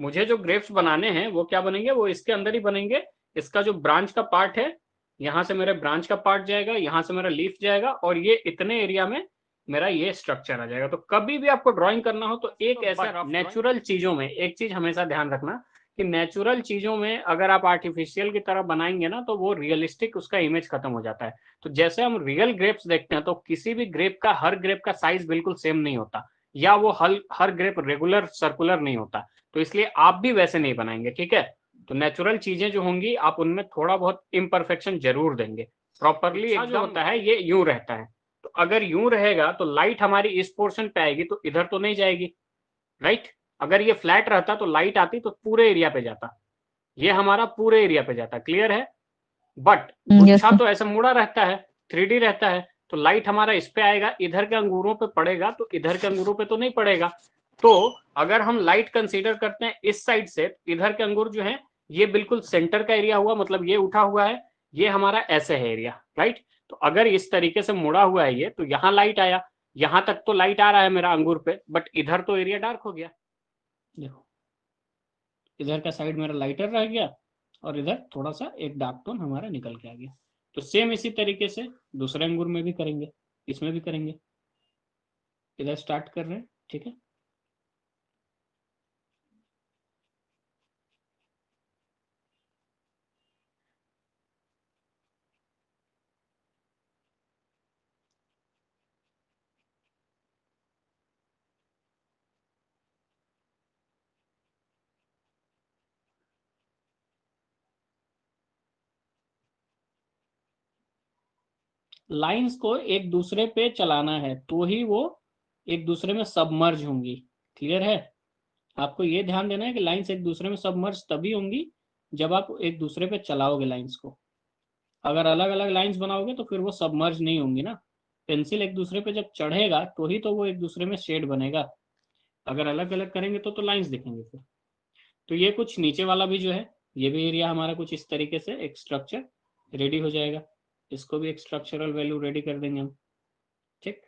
मुझे जो ग्रेप्स बनाने हैं वो क्या बनेंगे वो इसके अंदर ही बनेंगे इसका जो ब्रांच का पार्ट है यहाँ से मेरे ब्रांच का पार्ट जाएगा यहाँ से मेरा लीफ जाएगा और ये इतने एरिया में मेरा ये स्ट्रक्चर आ जाएगा तो कभी भी आपको ड्राइंग करना हो तो एक तो ऐसा नेचुरल चीजों में एक चीज हमेशा ध्यान रखना कि नेचुरल चीजों में अगर आप आर्टिफिशियल की तरह बनाएंगे ना तो वो रियलिस्टिक उसका इमेज खत्म हो जाता है तो जैसे हम रियल ग्रेप्स देखते हैं तो किसी भी ग्रेप का हर ग्रेप का साइज बिल्कुल सेम नहीं होता या वो हल हर ग्रेप रेगुलर सर्कुलर नहीं होता तो इसलिए आप भी वैसे नहीं बनाएंगे ठीक है तो नेचुरल चीजें जो होंगी आप उनमें थोड़ा बहुत इम्परफेक्शन जरूर देंगे प्रॉपरली अच्छा, जो होता है ये यूं रहता है तो अगर यूं रहेगा तो लाइट हमारी इस पोर्शन पे आएगी तो इधर तो नहीं जाएगी राइट अगर ये फ्लैट रहता तो लाइट आती तो पूरे एरिया पे जाता ये हमारा पूरे एरिया पे जाता क्लियर है बट हम्म, गुच्छा तो ऐसा मुड़ा रहता है थ्री रहता है तो लाइट हमारा इस पे आएगा इधर के अंगूरों पे पड़ेगा तो इधर के अंगूरों पे तो नहीं पड़ेगा तो अगर हम लाइट कंसीडर करते हैं इस साइड से इधर के अंगूर जो है ये बिल्कुल सेंटर का एरिया हुआ मतलब ये उठा हुआ है ये हमारा ऐसे है एरिया राइट तो अगर इस तरीके से मुड़ा हुआ है ये तो यहाँ लाइट आया यहां तक तो लाइट आ रहा है मेरा अंगूर पे बट इधर तो एरिया डार्क हो गया देखो इधर का साइड मेरा लाइटर रह गया और इधर थोड़ा सा एक डार्क टोन हमारा निकल के आ गया तो सेम इसी तरीके से दूसरे अंगूर में भी करेंगे इसमें भी करेंगे इधर स्टार्ट कर रहे हैं ठीक है लाइंस को एक दूसरे पे चलाना है तो ही वो एक दूसरे में सबमर्ज होंगी क्लियर है आपको ये ध्यान देना है कि लाइंस एक दूसरे में सबमर्ज तभी होंगी जब आप एक दूसरे पे चलाओगे लाइंस को अगर अलग अलग लाइंस बनाओगे तो फिर वो सबमर्ज नहीं होंगी ना पेंसिल एक दूसरे पे जब चढ़ेगा तो ही तो वो एक दूसरे में शेड बनेगा अगर अलग अलग करेंगे तो तो लाइंस दिखेंगे फिर तो ये कुछ नीचे वाला भी जो है ये भी एरिया हमारा कुछ इस तरीके से एक स्ट्रक्चर रेडी हो जाएगा इसको भी एक स्ट्रक्चरल वैल्यू रेडी कर देंगे हम ठीक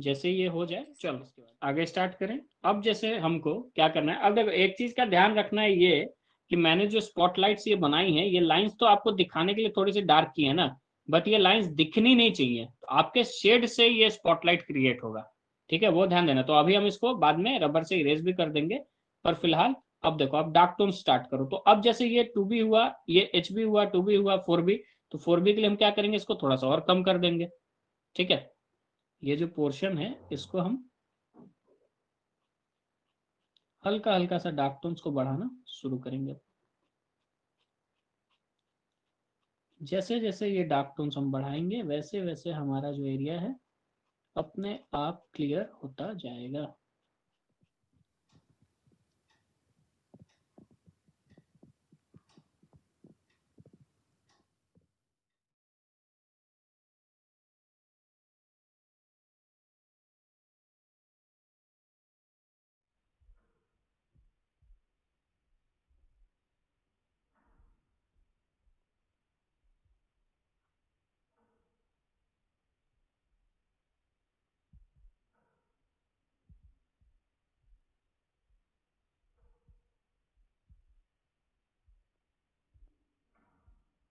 जैसे ये हो जाए चलो आगे स्टार्ट करें अब जैसे हमको क्या करना है अब देखो एक चीज का ध्यान रखना है ये कि मैंने जो स्पॉटलाइट्स ये बनाई है ये लाइंस तो आपको दिखाने के लिए थोड़ी सी डार्क की है ना बट ये लाइंस दिखनी नहीं चाहिए तो आपके शेड से ये स्पॉटलाइट क्रिएट होगा ठीक है वो ध्यान देना तो अभी हम इसको बाद में रबर से इरेज भी कर देंगे पर फिलहाल अब देखो अब डार्क टोन स्टार्ट करो तो अब जैसे ये टू बी हुआ ये एच बी हुआ टू बी हुआ फोर बी तो फोर बी के लिए हम क्या करेंगे इसको थोड़ा सा और कम कर देंगे ठीक है ये जो पोर्शन है इसको हम हल्का हल्का सा डार्क टोन्स को बढ़ाना शुरू करेंगे जैसे जैसे ये डार्क टोन्स हम बढ़ाएंगे वैसे वैसे हमारा जो एरिया है अपने आप क्लियर होता जाएगा